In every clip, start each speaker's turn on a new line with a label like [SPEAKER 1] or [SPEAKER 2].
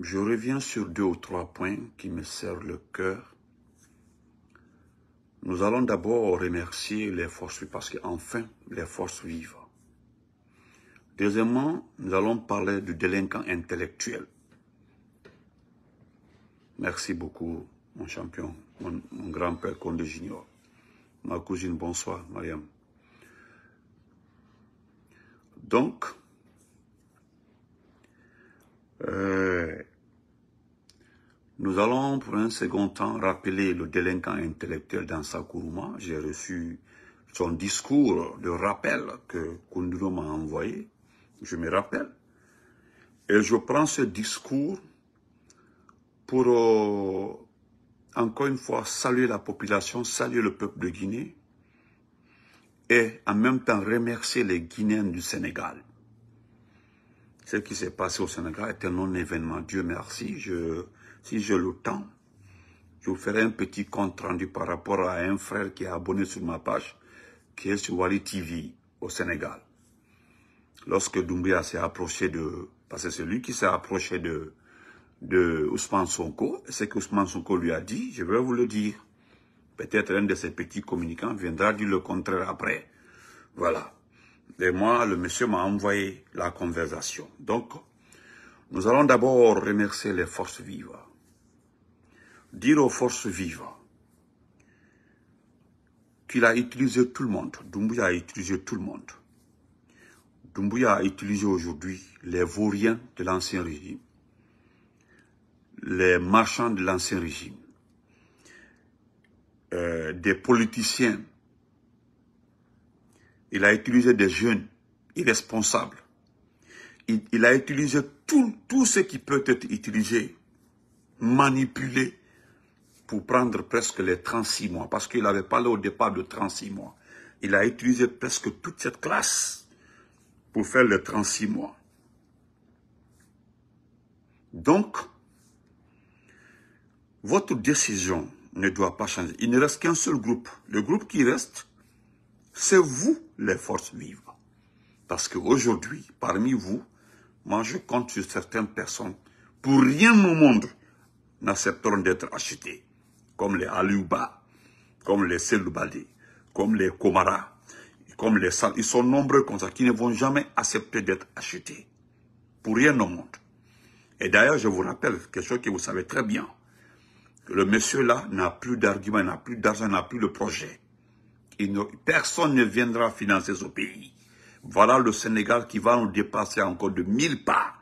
[SPEAKER 1] Je reviens sur deux ou trois points qui me servent le cœur. Nous allons d'abord remercier les forces parce qu'enfin, les forces vivent. Deuxièmement, nous allons parler du délinquant intellectuel. Merci beaucoup, mon champion, mon, grand-père Condé Junior. Ma cousine, bonsoir, Mariam. Donc, euh. nous allons pour un second temps rappeler le délinquant intellectuel sa Sakuruma. J'ai reçu son discours de rappel que Kunduro m'a envoyé. Je me rappelle. Et je prends ce discours pour, euh, encore une fois, saluer la population, saluer le peuple de Guinée et en même temps remercier les Guinéens du Sénégal ce qui s'est passé au Sénégal est un non-événement. Dieu merci, je, si je le temps, je vous ferai un petit compte rendu par rapport à un frère qui est abonné sur ma page, qui est sur Wally TV au Sénégal. Lorsque Doumbia s'est approché de... Parce que c'est lui qui s'est approché de, de Ousmane Sonko. Ce que Sonko lui a dit, je vais vous le dire. Peut-être un de ses petits communicants viendra dire le contraire après. Voilà. Et moi, le monsieur m'a envoyé la conversation. Donc, nous allons d'abord remercier les forces vives. Dire aux forces vives qu'il a utilisé tout le monde. Dumbuya a utilisé tout le monde. Dumbuya a utilisé aujourd'hui les vauriens de l'ancien régime, les marchands de l'ancien régime, euh, des politiciens il a utilisé des jeunes irresponsables. Il, a utilisé tout, tout ce qui peut être utilisé, manipulé, pour prendre presque les 36 mois, parce qu'il avait parlé au départ de 36 mois. Il a utilisé presque toute cette classe pour faire les 36 mois. Donc, votre décision ne doit pas changer. Il ne reste qu'un seul groupe. Le groupe qui reste, c'est vous les forces vives. Parce qu'aujourd'hui, parmi vous, moi je compte sur certaines personnes, pour rien au monde, n'accepteront d'être achetées, comme les Aliouba, comme les Seloubali, comme les Komara, comme les Sal. Ils sont nombreux comme ça, qui ne vont jamais accepter d'être achetés, pour rien au monde. Et d'ailleurs, je vous rappelle quelque chose que vous savez très bien, le monsieur là n'a plus d'arguments, n'a plus d'argent, n'a plus de projet personne ne viendra financer ce pays. Voilà le Sénégal qui va nous dépasser encore de mille pas.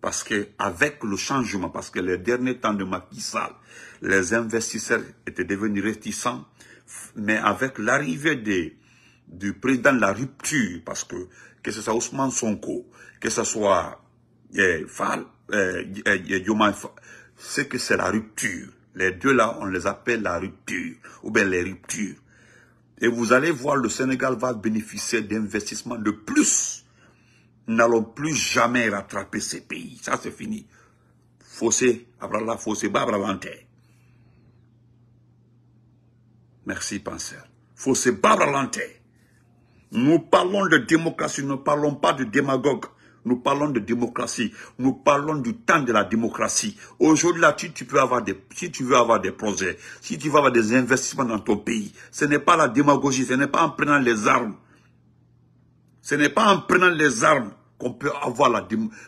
[SPEAKER 1] Parce que avec le changement, parce que les derniers temps de Macky Sall, les investisseurs étaient devenus réticents, mais avec l'arrivée du président de la rupture, parce que que ce soit Ousmane Sonko, que ce soit Fal eh, Fall, eh, eh, c'est que c'est la rupture. Les deux là, on les appelle la rupture, ou bien les ruptures. Et vous allez voir, le Sénégal va bénéficier d'investissements de plus. Nous n'allons plus jamais rattraper ces pays. Ça, c'est fini. Fossé, fausser Fossé, Babravante. Merci, penseur. Fossé, Babravante. Nous parlons de démocratie, nous ne parlons pas de démagogue. Nous parlons de démocratie. Nous parlons du temps de la démocratie. Aujourd'hui, là, tu, tu peux avoir des, si tu veux avoir des projets, si tu veux avoir des investissements dans ton pays, ce n'est pas la démagogie, ce n'est pas en prenant les armes. Ce n'est pas en prenant les armes qu'on peut avoir la,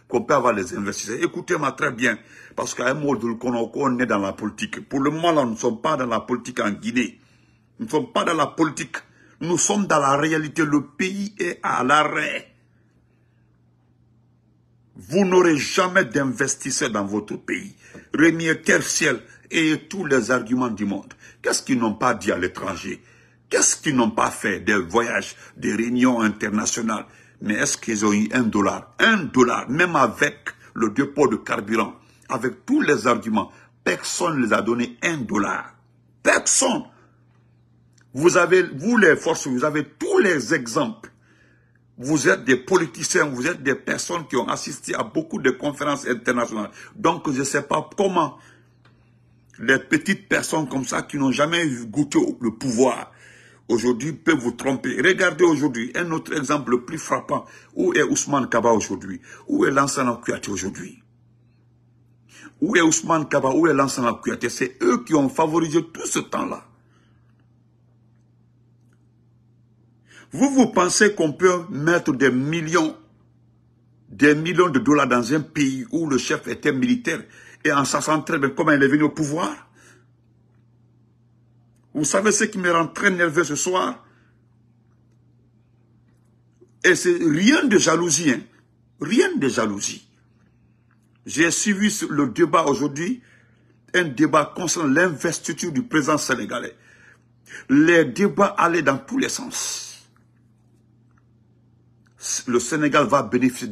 [SPEAKER 1] qu'on peut avoir les investissements. Écoutez-moi très bien, parce qu'à un moment donné, on est dans la politique. Pour le moment, là, nous ne sommes pas dans la politique en Guinée. Nous ne sommes pas dans la politique. Nous sommes dans la réalité. Le pays est à l'arrêt. Vous n'aurez jamais d'investisseurs dans votre pays. Terre Tertiel et tous les arguments du monde. Qu'est-ce qu'ils n'ont pas dit à l'étranger Qu'est-ce qu'ils n'ont pas fait Des voyages, des réunions internationales. Mais est-ce qu'ils ont eu un dollar Un dollar, même avec le dépôt de carburant, avec tous les arguments, personne ne les a donné un dollar. Personne. Vous avez, vous les forces, vous avez tous les exemples vous êtes des politiciens, vous êtes des personnes qui ont assisté à beaucoup de conférences internationales. Donc, je ne sais pas comment les petites personnes comme ça qui n'ont jamais goûté le pouvoir, aujourd'hui, peuvent vous tromper. Regardez aujourd'hui un autre exemple le plus frappant. Où est Ousmane Kaba aujourd'hui Où est Lansana Kouyaté aujourd'hui Où est Ousmane Kaba Où est Lansana Kouyaté C'est eux qui ont favorisé tout ce temps-là. Vous, vous pensez qu'on peut mettre des millions, des millions de dollars dans un pays où le chef était militaire et en 63, bien comment il est venu au pouvoir Vous savez ce qui me rend très nerveux ce soir Et c'est rien de jalousie, hein. rien de jalousie. J'ai suivi le débat aujourd'hui, un débat concernant l'investiture du président sénégalais. Les débats allaient dans tous les sens le Sénégal va bénéficier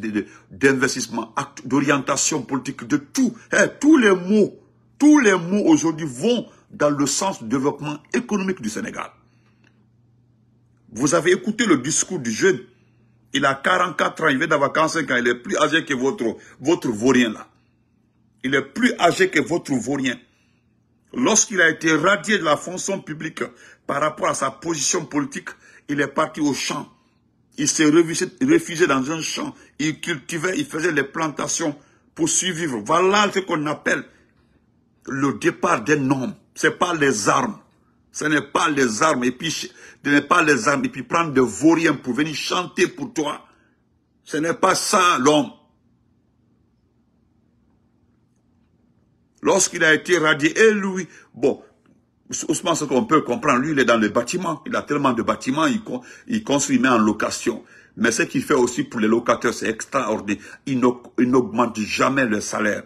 [SPEAKER 1] d'investissements, d'orientation politique, de tout. Eh, tous les mots, tous les mots aujourd'hui vont dans le sens du développement économique du Sénégal. Vous avez écouté le discours du jeune. Il a 44 ans, il vient d'avoir 45 ans, il est plus âgé que votre, votre vaurien là. Il est plus âgé que votre vaurien. Lorsqu'il a été radié de la fonction publique par rapport à sa position politique, il est parti au champ. Il s'est réfugié dans un champ. Il cultivait, il faisait les plantations pour survivre. Voilà ce qu'on appelle le départ d'un homme. Ce n'est pas les armes. Ce n'est pas les armes. Et puis, ce n'est pas les armes. Et puis prendre de vauriens pour venir chanter pour toi. Ce n'est pas ça l'homme. Lorsqu'il a été radié, et lui, bon, Ousmane ce qu'on peut comprendre, lui, il est dans les bâtiments Il a tellement de bâtiments, il, il construit, en location. Mais ce qu'il fait aussi pour les locataires, c'est extraordinaire. Il n'augmente jamais le salaire,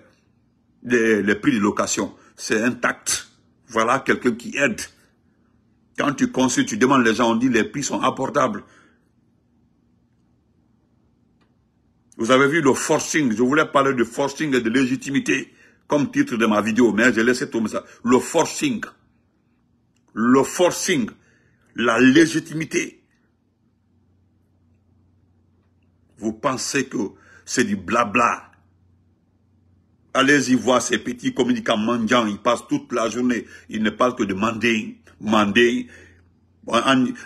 [SPEAKER 1] les prix de location. C'est intact. Voilà quelqu'un qui aide. Quand tu construis, tu demandes les gens, on dit les prix sont abordables. Vous avez vu le forcing, je voulais parler de forcing et de légitimité comme titre de ma vidéo, mais j'ai laissé tomber ça. Le forcing le forcing, la légitimité. Vous pensez que c'est du blabla. Allez-y voir ces petits communicants mendiants. Ils passent toute la journée. Ils ne parlent que de mandé. mandé,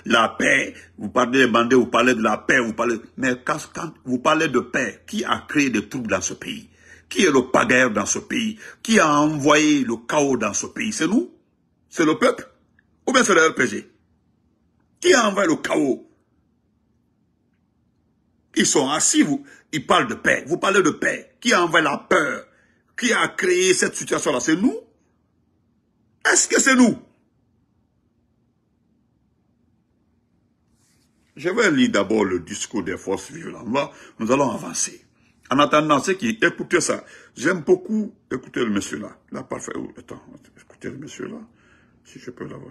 [SPEAKER 1] la paix. Vous parlez de mandé, vous parlez de la paix, vous parlez... Mais quand vous parlez de paix, qui a créé des troubles dans ce pays Qui est le pagaire dans ce pays Qui a envoyé le chaos dans ce pays C'est nous C'est le peuple ou bien c'est le RPG Qui a envoyé le chaos Ils sont assis, vous. Ils parlent de paix. Vous parlez de paix. Qui a la peur Qui a créé cette situation-là C'est nous Est-ce que c'est nous Je vais lire d'abord le discours des forces violentes. là. Nous allons avancer. En attendant, ceux qui écoutez ça, j'aime beaucoup écouter le monsieur là. Là, parfait. Attends, écoutez le monsieur là, si je peux l'avoir.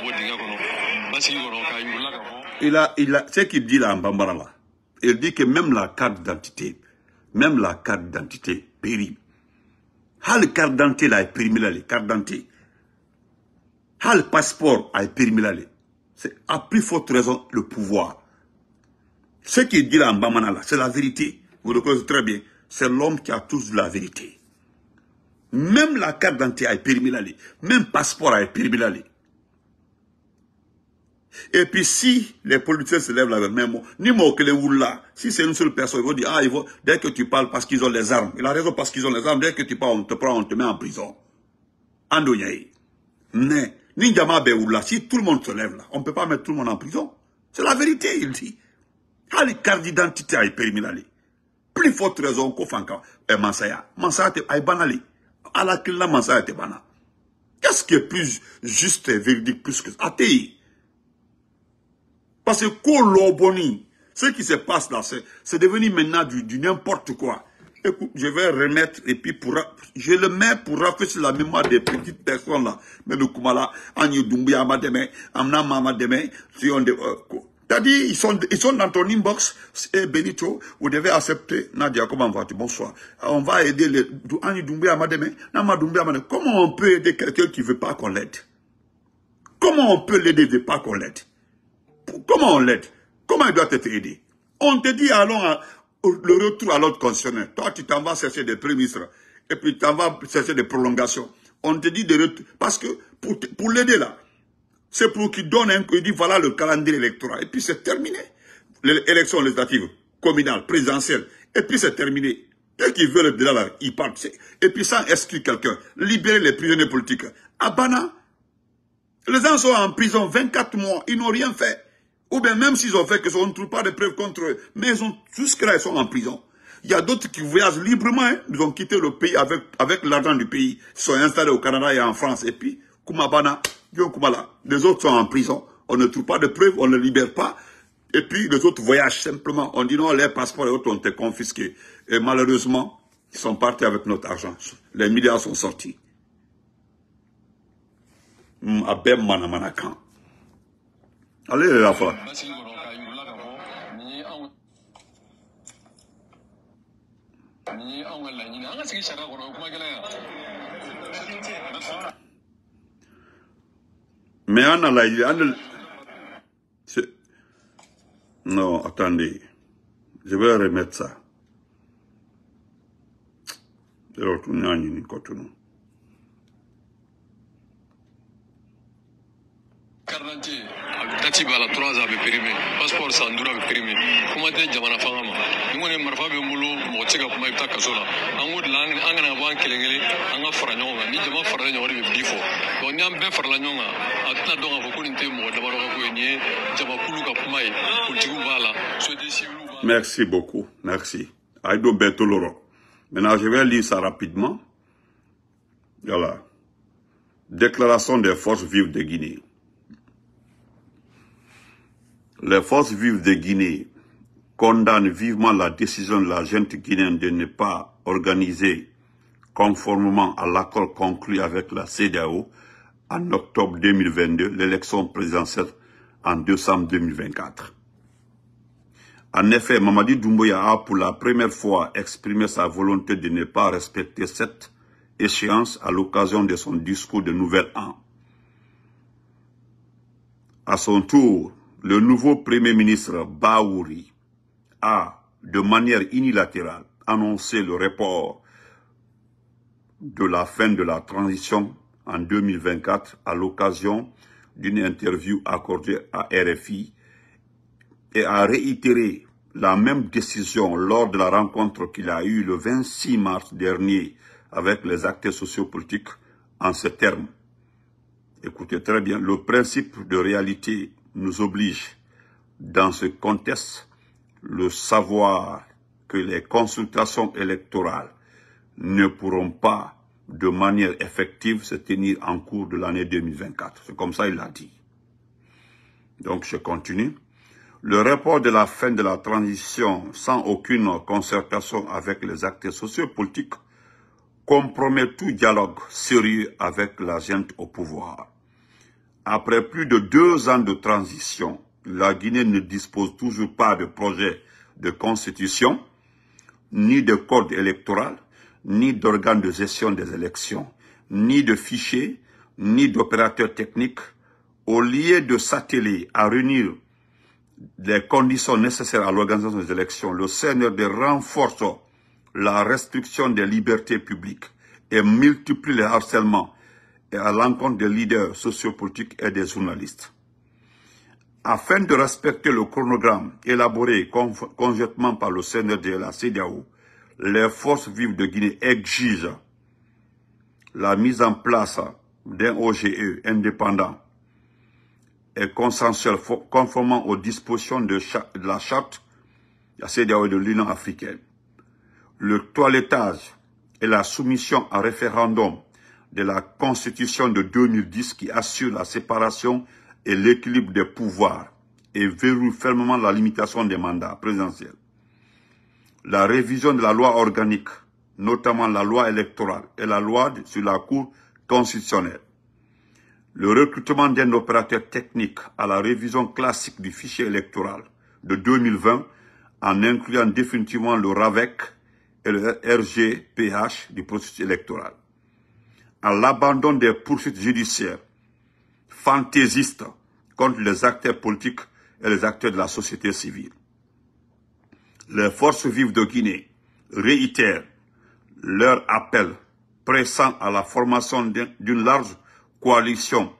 [SPEAKER 1] il a ce qu'il dit là en bambara là il dit que même la carte d'identité même la carte d'identité périt le carte d'identité là est périmé carte d'identité passeport a est là c'est à plus forte raison le pouvoir ce qu'il dit là en bambara c'est la vérité vous le connaissez très bien c'est l'homme qui a tous la vérité même la carte d'identité a est périmé là même passeport a est là et puis si les politiciens se lèvent là avec même mot, ni mot que les oula si c'est une seule personne, ils vont dire, ah, dès que tu parles parce qu'ils ont les armes, il a raison parce qu'ils ont les armes, dès que tu parles, on te prend, on te met en prison. Andoyaï. Mais, ni oula si tout le monde se lève là, on ne peut pas mettre tout le monde en prison. C'est la vérité, il dit. Ah, les cartes d'identité à Périmilali Plus forte raison qu'au Fanka. Et eh, Mansaya. Mansaya te banali. À la Mansaya te banal Qu'est-ce qui est plus juste et véridique plus que ça? Parce que ce qui se passe là, c'est devenu maintenant du, n'importe quoi. Écoute, je vais remettre et puis pour, je le mets pour rafraîchir la mémoire des petites personnes là. Mais le Kumala, Agni Doumbouya Amademe, Amna Mamademe, euh, c'est-à-dire, ils sont, ils sont dans ton inbox, eh, Benito, vous devez accepter. Nadia, comment vas-tu? Bonsoir. Euh, on va aider les, Agni Doumbouya Mademe, Nama Comment on peut aider quelqu'un qui veut pas qu'on l'aide? Comment on peut l'aider veut pas qu'on l'aide? Comment on l'aide Comment il doit être aidé On te dit allons le retour à l'ordre constitutionnel. Toi, tu t'en vas chercher des prémices et puis tu t'en vas chercher des prolongations. On te dit de retour. Parce que pour, l'aider là, c'est pour qu'il donne un Il dit voilà le calendrier électoral. Et puis c'est terminé. L'élection législative, communale, présidentielle. Et puis c'est terminé. Dès qu'ils veulent de là, ils partent. Et puis sans exclure quelqu'un, libérer les prisonniers politiques. Abana, les gens sont en prison 24 mois, ils n'ont rien fait. Ou bien même s'ils ont fait que ça, on ne trouve pas de preuves contre eux. Mais ils ont, jusque-là, ils sont en prison. Il y a d'autres qui voyagent librement. Hein. Ils ont quitté le pays avec, avec l'argent du pays. Ils sont installés au Canada et en France. Et puis, Kumabana, Dieu Les autres sont en prison. On ne trouve pas de preuves, on ne les libère pas. Et puis, les autres voyagent simplement. On dit non, les passeports et autres ont été confisqués. Et malheureusement, ils sont partis avec notre argent. Les milliards sont sortis. Hmm, Abem Manamanakan. Ale ile a a f a Mais en Alaïdi, en... n o a t t e n d i z Je v a i remettre ça. a l o hai s tout le monde kaso la an ko de la an kana bɔ an kelen kelen an ka fara ɲɔgɔn kan ni jama farala ɲɔgɔn de bɛ bi fɔ donc n'an bɛɛ farala ɲɔgɔn kan a tɛna dɔn k'a fɔ ko nin tɛ mɔgɔ damadɔ ka ko ye nin ye jamakulu ka kuma ye politigiw b'a la société civile b'a la. merci beaucoup merci Aido Bertoloro maintenant je vais lire ça rapidement voilà déclaration des forces vives de Guinée les forces vives de Guinée condamne vivement la décision de la gente guinéenne de ne pas organiser, conformément à l'accord conclu avec la CDAO en octobre 2022, l'élection présidentielle en décembre 2024. En effet, Mamadi Doumbouya a pour la première fois exprimé sa volonté de ne pas respecter cette échéance à l'occasion de son discours de Nouvel An. À son tour, le nouveau Premier ministre Baouri a, de manière unilatérale, annoncé le report de la fin de la transition en 2024 à l'occasion d'une interview accordée à RFI et a réitéré la même décision lors de la rencontre qu'il a eue le 26 mars dernier avec les acteurs sociopolitiques en ces termes. Écoutez très bien, le principe de réalité nous oblige, dans ce contexte, le savoir que les consultations électorales ne pourront pas de manière effective se tenir en cours de l'année 2024. C'est comme ça il l'a dit. Donc je continue. Le report de la fin de la transition sans aucune concertation avec les acteurs sociopolitiques compromet tout dialogue sérieux avec la gente au pouvoir. Après plus de deux ans de transition, la Guinée ne dispose toujours pas de projet de constitution, ni de code électoral, ni d'organes de gestion des élections, ni de fichiers, ni d'opérateurs techniques. Au lieu de s'atteler à réunir les conditions nécessaires à l'organisation des élections, le CNRD renforce la restriction des libertés publiques et multiplie les harcèlements à l'encontre des leaders sociopolitiques et des journalistes. Afin de respecter le chronogramme élaboré conjointement par le CNRD et la CDAO, les forces vives de Guinée exigent la mise en place d'un OGE indépendant et consensuel conformant aux dispositions de, la charte de la CDAO et de l'Union africaine. Le toilettage et la soumission à référendum de la Constitution de 2010 qui assure la séparation et l'équilibre des pouvoirs et verrouille fermement la limitation des mandats présidentiels. La révision de la loi organique, notamment la loi électorale et la loi sur la Cour constitutionnelle. Le recrutement d'un opérateur technique à la révision classique du fichier électoral de 2020 en incluant définitivement le RAVEC et le RGPH du processus électoral. À l'abandon des poursuites judiciaires fantaisiste contre les acteurs politiques et les acteurs de la société civile. Les forces vives de Guinée réitèrent leur appel pressant à la formation d'une large coalition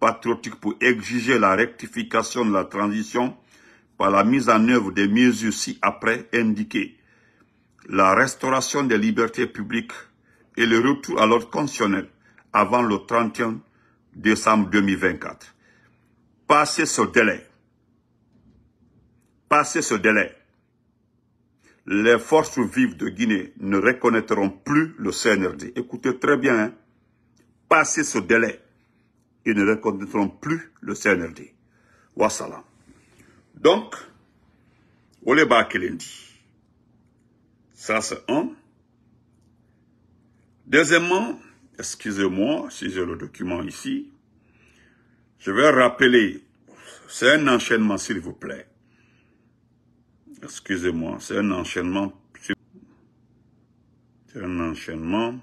[SPEAKER 1] patriotique pour exiger la rectification de la transition par la mise en œuvre des mesures ci-après indiquées, la restauration des libertés publiques et le retour à l'ordre constitutionnel avant le 31 décembre 2024. Passez ce délai. Passez ce délai. Les forces vives de Guinée ne reconnaîtront plus le CNRD. Écoutez très bien. Hein. Passez ce délai. Ils ne reconnaîtront plus le CNRD. Wassalam. Donc, Oleba Kelendi. Ça, c'est un. Deuxièmement, excusez-moi si j'ai le document ici, je vais rappeler, c'est un enchaînement s'il vous plaît. Excusez-moi, c'est un enchaînement. C'est un enchaînement.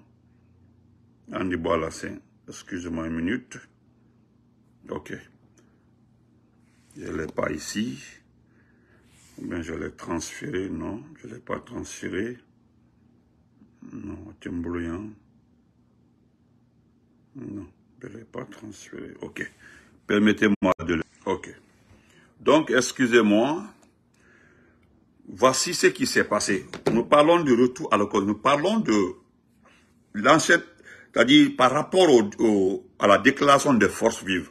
[SPEAKER 1] Andy excusez-moi une minute. Ok. Je ne l'ai pas ici. bien je l'ai transféré, non, je ne l'ai pas transféré. Non, Tim non, je ne l'ai pas transféré. OK. Permettez-moi de le... OK. Donc, excusez-moi. Voici ce qui s'est passé. Nous parlons du retour à l'école. Nous parlons de l'ancêtre, c'est-à-dire par rapport à la déclaration des forces vives.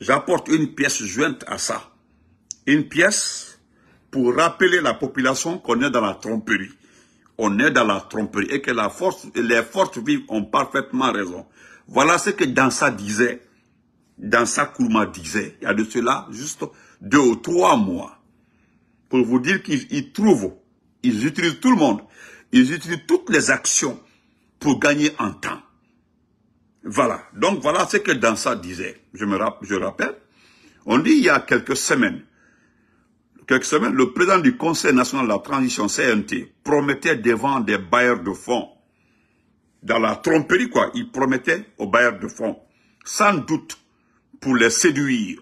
[SPEAKER 1] J'apporte une pièce jointe à ça. Une pièce pour rappeler la population qu'on est dans la tromperie. On est dans la tromperie et que la force, les forces vives ont parfaitement raison. Voilà ce que Dansa disait, Dansa Kourma disait, il y a de cela juste deux ou trois mois, pour vous dire qu'ils trouvent, ils utilisent tout le monde, ils utilisent toutes les actions pour gagner en temps. Voilà, donc voilà ce que Dansa disait, je me rappelle, je rappelle, on dit il y a quelques semaines, quelques semaines, le président du Conseil national de la transition CNT promettait devant des bailleurs de fonds dans la tromperie, quoi. Il promettait aux bailleurs de fonds, sans doute pour les séduire,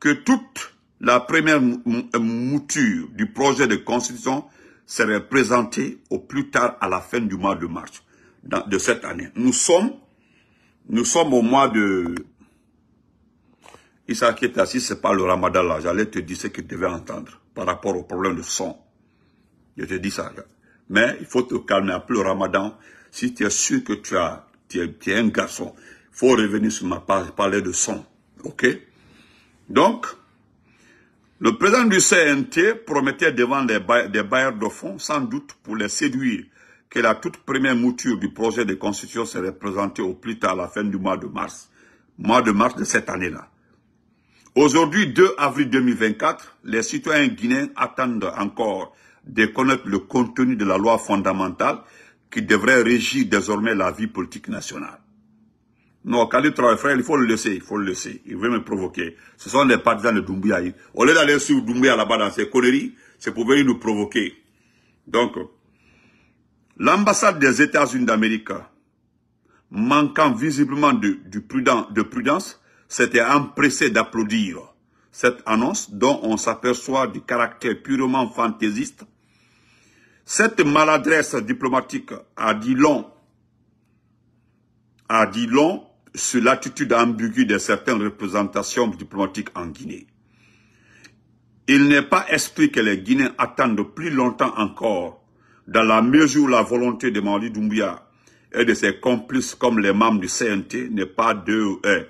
[SPEAKER 1] que toute la première euh, mouture du projet de constitution serait présentée au plus tard à la fin du mois de mars de cette année. Nous sommes, nous sommes au mois de... Il qui est assis, c'est pas le ramadan là. J'allais te dire ce que tu devais entendre par rapport au problème de son. Je te dis ça. Mais il faut te calmer après le ramadan. Si tu es sûr que tu, as, es, un garçon, il faut revenir sur ma page, parler de son. OK Donc, le président du CNT promettait devant les des bailleurs de fonds, sans doute pour les séduire, que la toute première mouture du projet de constitution serait présentée au plus tard à la fin du mois de mars. Mois de mars de cette année-là. Aujourd'hui, 2 avril 2024, les citoyens guinéens attendent encore de connaître le contenu de la loi fondamentale qui devrait régir désormais la vie politique nationale. Non, Troy frère, il faut le laisser, il faut le laisser. Il veut me provoquer. Ce sont les partisans de Doumbouya. Au lieu d'aller sur Doumbouya là-bas dans ses conneries, c'est pour venir nous provoquer. Donc, l'ambassade des États-Unis d'Amérique, manquant visiblement de, prudence, de prudence, s'était empressée d'applaudir cette annonce dont on s'aperçoit du caractère purement fantaisiste cette maladresse diplomatique a dit long, a dit long sur l'attitude ambiguë de certaines représentations diplomatiques en Guinée. Il n'est pas esprit que les Guinéens attendent plus longtemps encore, dans la mesure où la volonté de Mali Doumbia et de ses complices comme les membres du CNT euh,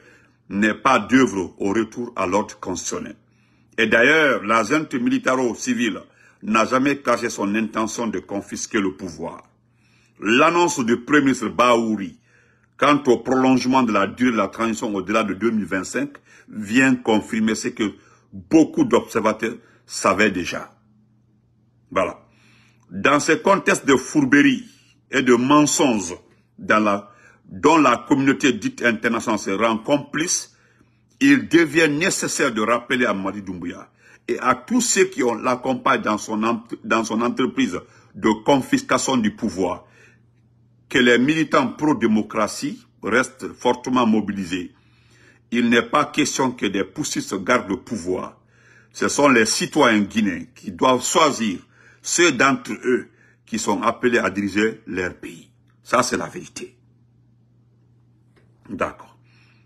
[SPEAKER 1] n'est pas d'œuvre au retour à l'ordre constitutionnel. Et d'ailleurs, la militaro-civile n'a jamais caché son intention de confisquer le pouvoir. L'annonce du Premier ministre Baouri quant au prolongement de la durée de la transition au-delà de 2025 vient confirmer ce que beaucoup d'observateurs savaient déjà. Voilà. Dans ce contexte de fourberie et de mensonges dans la, dont la communauté dite internationale se rend complice, il devient nécessaire de rappeler à Madi Doumbouya et à tous ceux qui l'accompagnent dans son, dans son entreprise de confiscation du pouvoir que les militants pro-démocratie restent fortement mobilisés. Il n'est pas question que des poussistes gardent le pouvoir. Ce sont les citoyens guinéens qui doivent choisir ceux d'entre eux qui sont appelés à diriger leur pays. Ça, c'est la vérité. D'accord.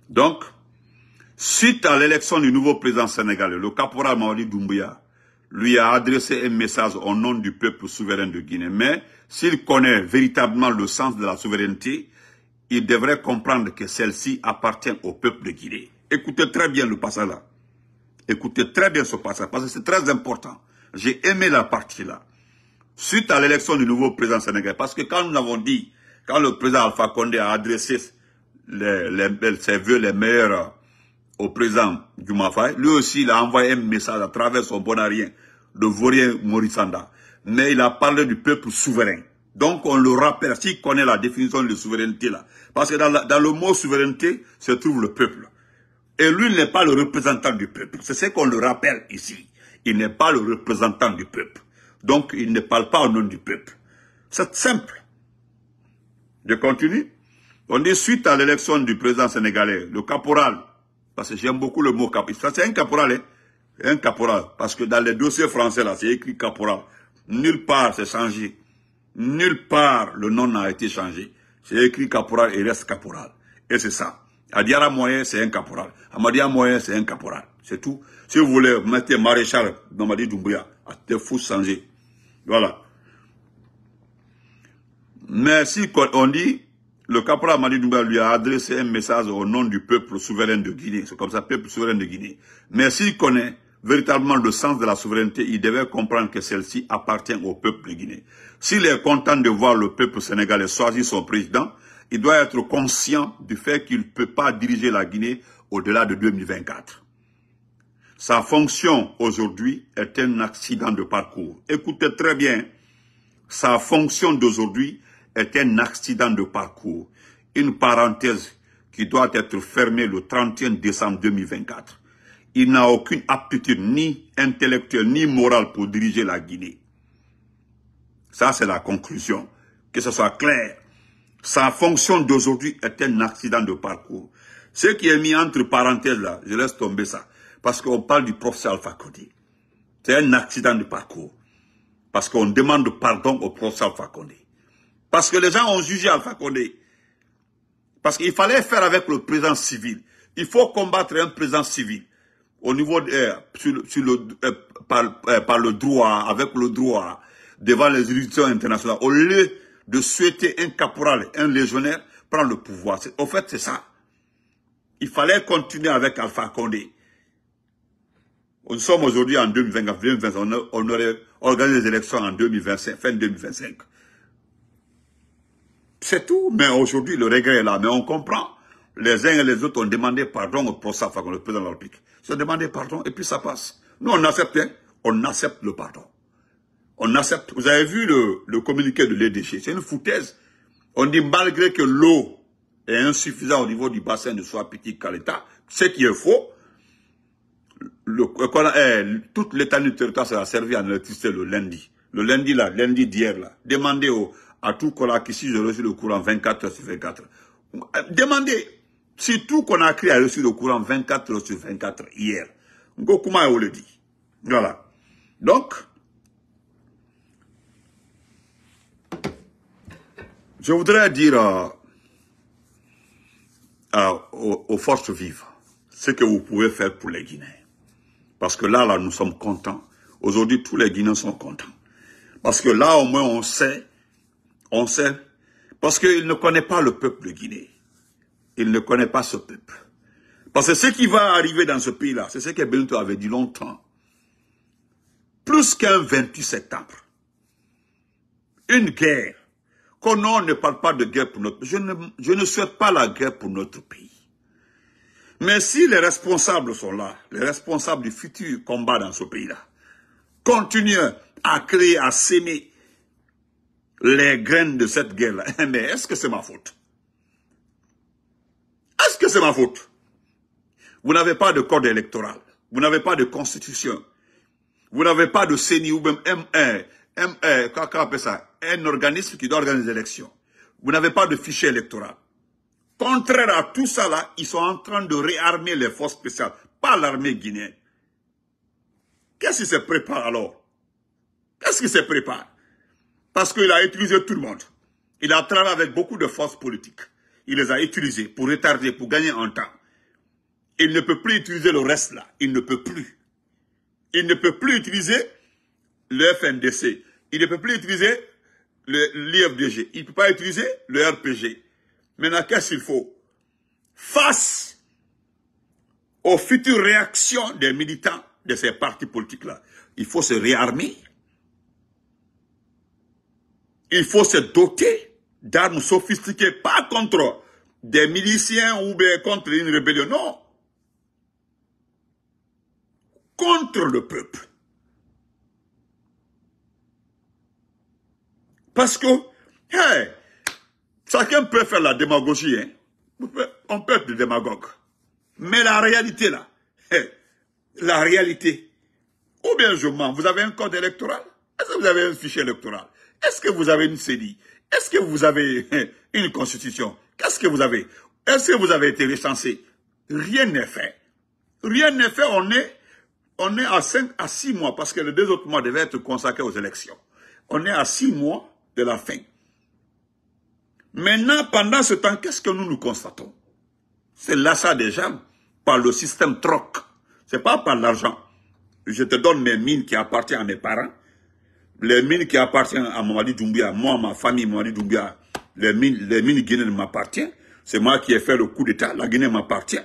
[SPEAKER 1] Donc, Suite à l'élection du nouveau président sénégalais, le caporal Maori Doumbouya lui a adressé un message au nom du peuple souverain de Guinée. Mais s'il connaît véritablement le sens de la souveraineté, il devrait comprendre que celle-ci appartient au peuple de Guinée. Écoutez très bien le passage là. Écoutez très bien ce passage parce que c'est très important. J'ai aimé la partie là. Suite à l'élection du nouveau président sénégalais, parce que quand nous avons dit, quand le président Alpha Condé a adressé les, les, ses voeux les meilleurs au président Faye. lui aussi, il a envoyé un message à travers son bonarien, de vaurien Morissanda. Mais il a parlé du peuple souverain. Donc, on le rappelle, s'il connaît la définition de souveraineté, là. Parce que dans, dans le mot souveraineté se trouve le peuple. Et lui n'est pas le représentant du peuple. C'est ce qu'on le rappelle ici. Il n'est pas le représentant du peuple. Donc, il ne parle pas au nom du peuple. C'est simple. Je continue. On dit, suite à l'élection du président sénégalais, le caporal parce que j'aime beaucoup le mot caporal. Ça, c'est un caporal, hein? Un caporal. Parce que dans les dossiers français, là, c'est écrit caporal. Nulle part, c'est changé. Nulle part, le nom n'a été changé. C'est écrit caporal et reste caporal. Et c'est ça. Adiara Moyen, c'est un caporal. Amadia Moyen, c'est un caporal. C'est tout. Si vous voulez mettez maréchal dans Madi Doumbouya, te ah, fou, changer. Voilà. Merci si on dit le caporal Mali Douba lui a adressé un message au nom du peuple souverain de Guinée. C'est comme ça, peuple souverain de Guinée. Mais s'il connaît véritablement le sens de la souveraineté, il devait comprendre que celle-ci appartient au peuple de Guinée. S'il est content de voir le peuple sénégalais choisir son président, il doit être conscient du fait qu'il ne peut pas diriger la Guinée au-delà de 2024. Sa fonction aujourd'hui est un accident de parcours. Écoutez très bien, sa fonction d'aujourd'hui est un accident de parcours, une parenthèse qui doit être fermée le 31 décembre 2024. Il n'a aucune aptitude ni intellectuelle ni morale pour diriger la Guinée. Ça, c'est la conclusion. Que ce soit clair. Sa fonction d'aujourd'hui est un accident de parcours. Ce qui est mis entre parenthèses là, je laisse tomber ça. Parce qu'on parle du professeur Alpha Condé. C'est un accident de parcours. Parce qu'on demande pardon au professeur Alpha Condé. Parce que les gens ont jugé Alpha Condé. Parce qu'il fallait faire avec le président civil. Il faut combattre un président civil au niveau de, euh, sur, euh, euh, par, le droit, avec le droit, devant les juridictions internationales. Au lieu de souhaiter un caporal, un légionnaire, prendre le pouvoir. Au fait, c'est ça. Il fallait continuer avec Alpha Condé. Nous sommes aujourd'hui en 2020, on, on aurait organisé les élections en 2025, fin 2025. C'est tout. Mais aujourd'hui, le regret est là. Mais on comprend. Les uns et les autres ont demandé pardon au procès, le président de la Ils ont demandé pardon et puis ça passe. Nous, on accepte. Hein. On accepte le pardon. On accepte. Vous avez vu le, communiqué de l'EDC. C'est une foutaise. On dit malgré que l'eau est insuffisante au niveau du bassin de Soapiti Kaleta, ce qui est faux, eh, Tout l'état du territoire sera servi à électricité le lundi. Le lundi, là, lundi d'hier, là. Demandez au à tout si j'ai reçu le courant 24 heures sur 24. Euh, demandez, si tout qu'on a reçu le courant 24 heures sur 24 hier, Ngokuma on le dit. Voilà. Donc, je voudrais dire aux, forces vives ce que vous pouvez faire pour les Guinéens. Parce que là, là, nous sommes contents. Aujourd'hui, tous les Guinéens sont contents. Parce que là, au moins, on sait on sait, parce qu'il ne connaît pas le peuple de Guinée. Il ne connaît pas ce peuple. Parce que ce qui va arriver dans ce pays-là, c'est ce que Benito avait dit longtemps. Plus qu'un 28 septembre, une guerre, qu'on ne parle pas de guerre pour notre je ne, je ne souhaite pas la guerre pour notre pays. Mais si les responsables sont là, les responsables du futur combat dans ce pays-là, continuent à créer, à s'aimer, les graines de cette guerre-là. Mais est-ce que c'est ma faute Est-ce que c'est ma faute Vous n'avez pas de code électoral. Vous n'avez pas de constitution. Vous n'avez pas de CENI ou même M1. M1, appelle ça Un organisme qui doit organiser les élections. Vous n'avez pas de fichier électoral. Contraire à tout ça là, ils sont en train de réarmer les forces spéciales, pas l'armée guinéenne. Qu'est-ce qui se prépare alors Qu'est-ce qui se prépare parce qu'il a utilisé tout le monde. Il a travaillé avec beaucoup de forces politiques. Il les a utilisées pour retarder, pour gagner en temps. Il ne peut plus utiliser le reste là. Il ne peut plus. Il ne peut plus utiliser le FNDC. Il ne peut plus utiliser l'IFDG. Il ne peut pas utiliser le RPG. Maintenant, qu'est-ce qu'il faut Face aux futures réactions des militants de ces partis politiques-là, il faut se réarmer il faut se doter d'armes sophistiquées, pas contre des miliciens ou bien contre une rébellion, non. Contre le peuple. Parce que, chacun peut faire la démagogie, hein. On peut être démagogue. Mais la réalité là, la réalité, ou bien je mens, vous avez un code électoral Est-ce que vous avez un fichier électoral est-ce que vous avez une CDI Est-ce que vous avez une constitution Qu'est-ce que vous avez Est-ce que vous avez été recensé Rien n'est fait. Rien n'est fait. On est, on est à 5 à 6 mois parce que les deux autres mois devaient être consacrés aux élections. On est à six mois de la fin. Maintenant, pendant ce temps, qu'est-ce que nous nous constatons C'est là ça déjà par le système troc. C'est pas par l'argent. Je te donne mes mines qui appartiennent à mes parents les mines qui appartiennent à Mamadi Doumbia, moi, ma famille, Mamadi Doumbia, les mines, les mines guinéennes m'appartiennent. C'est moi qui ai fait le coup d'État. La Guinée m'appartient.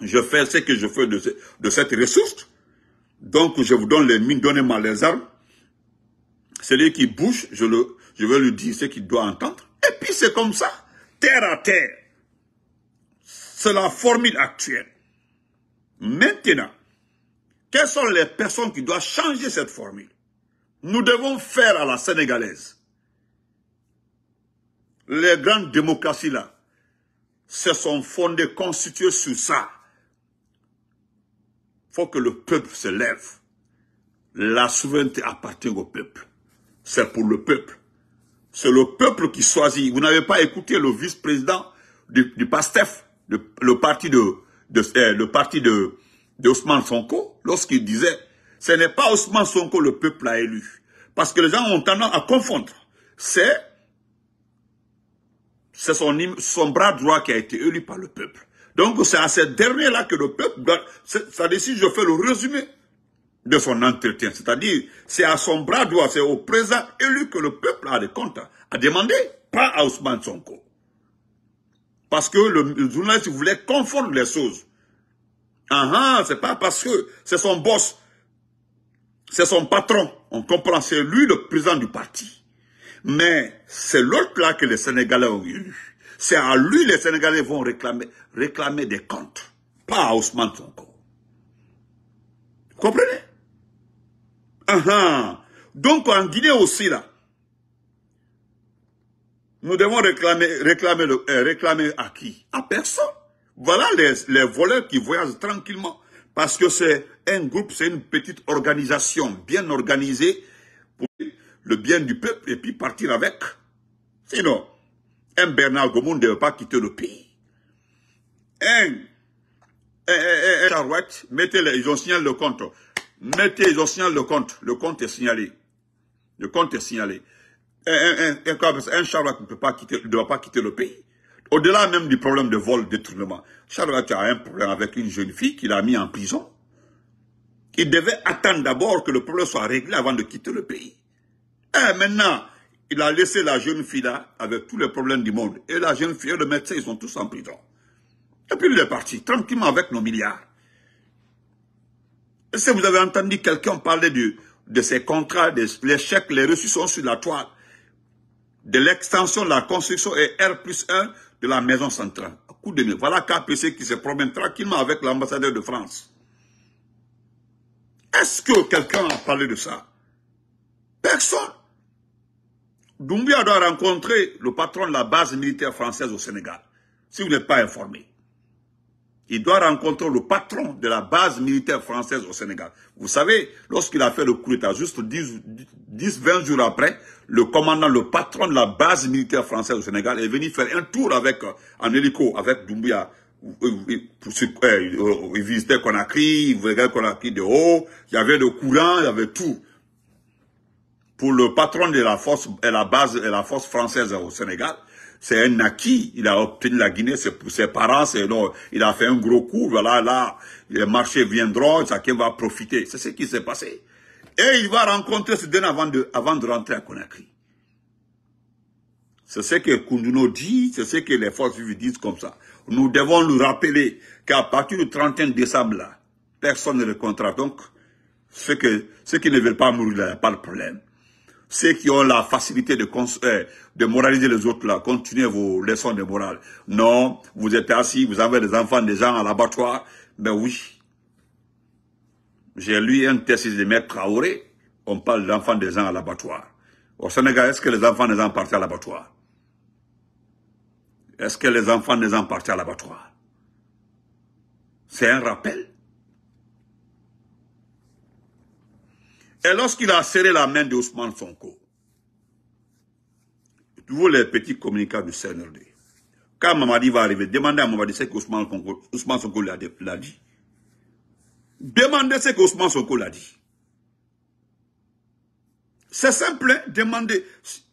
[SPEAKER 1] Je fais ce que je fais de, de, cette ressource. Donc, je vous donne les mines, donnez-moi les armes. Celui qui bouge, je, le, je vais lui dire ce qu'il doit entendre. Et puis, c'est comme ça, terre à terre. C'est la formule actuelle. Maintenant, quelles sont les personnes qui doivent changer cette formule nous devons faire à la sénégalaise. Les grandes démocraties là se sont fondées, constituées sur ça. Faut que le peuple se lève. La souveraineté appartient au peuple. C'est pour le peuple. C'est le peuple qui choisit. Vous n'avez pas écouté le vice-président du, PASTEF, le parti de, de eh, le parti Ousmane Sonko, lorsqu'il disait ce n'est pas Ousmane Sonko le peuple a élu. Parce que les gens ont tendance à confondre. C'est son, bras droit qui a été élu par le peuple. Donc c'est à ce dernier-là que le peuple doit... Ça décide, je fais le résumé de son entretien, c'est-à-dire c'est à son bras droit, c'est au présent élu que le peuple a des comptes à demander, pas à Ousmane Sonko. Parce que le, journaliste voulait confondre les choses. Ah ah, c'est pas parce que c'est son boss c'est son patron. On comprend, c'est lui le président du parti. Mais c'est l'autre là que les Sénégalais ont eu. C'est à lui les Sénégalais vont réclamer, des comptes. Pas à Ousmane Sonko. Vous comprenez ah, ah. Donc en Guinée aussi là, nous devons réclamer, réclamer, le, euh, réclamer à qui À personne. Voilà les voleurs qui voyagent tranquillement. Parce que c'est un groupe, c'est une petite organisation bien organisée pour le bien du peuple et puis partir avec. Sinon, un Bernard Gaumont ne doit pas quitter le pays. Un, un, mettez les, ils ont signalé le compte. Mettez, ils ont signalé le compte. Le compte est signalé. Le compte est signalé. Un, un, un, un, ne peut pas quitter, ne doit pas quitter le pays. Au-delà même du problème de vol, détournement, Charles a un problème avec une jeune fille qu'il a mis en prison. Il devait attendre d'abord que le problème soit réglé avant de quitter le pays. Et eh, maintenant, il a laissé la jeune fille là avec tous les problèmes du monde. Et la jeune fille et le médecin, ils sont tous en prison. Et puis il est parti, tranquillement avec nos milliards. Est-ce que vous avez entendu quelqu'un parler de, de ces contrats, des, les chèques, les reçus sont sur la toile de l'extension de la construction et R plus 1 de la maison centrale. À coup de nez. Voilà KPC qui se promène tranquillement avec l'ambassadeur de France. Est-ce que quelqu'un a parlé de ça Personne. Doumbia doit rencontrer le patron de la base militaire française au Sénégal, si vous n'êtes pas informé il doit rencontrer le patron de la base militaire française au Sénégal. Vous savez, lorsqu'il a fait le coup d'État, juste 10-20 jours après, le commandant, le patron de la base militaire française au Sénégal est venu faire un tour avec, euh, en hélico avec Doumbouya. Euh, euh, il visitait Conakry, il voyait Conakry de haut, il y avait le courant, il y avait tout. Pour le patron de la force, et la base, de la force française au Sénégal, c'est un acquis. Il a obtenu la Guinée, c'est pour ses parents, c'est il a fait un gros coup, voilà, là, les marchés viendront, chacun va profiter. C'est ce qui s'est passé. Et il va rencontrer ce dernier avant de, avant de rentrer à Conakry. C'est ce que Kunduno dit, c'est ce que les forces vives disent comme ça. Nous devons nous rappeler qu'à partir du 31 décembre, là, personne ne le contrat. Donc, ceux, que, ceux qui ne veulent pas mourir, il n'y a pas de problème ceux qui ont la facilité de, euh, de moraliser les autres, là, continuez vos leçons de morale. Non, vous êtes assis, vous avez des enfants, des gens à l'abattoir. Ben oui. J'ai lu un test de maître Traoré. On parle d'enfants des gens à l'abattoir. Au Sénégal, est-ce que les enfants des gens partent à l'abattoir Est-ce que les enfants des gens partent à l'abattoir C'est un rappel. Et lorsqu'il a serré la main d'Ousmane Sonko, vous les petits communicants du CNRD, quand Mamadi va arriver, demandez à Mamadi ce qu'Ousmane Sonko, l'a dit. Demandez ce qu'Ousmane Sonko l'a dit. C'est simple, hein, demandez.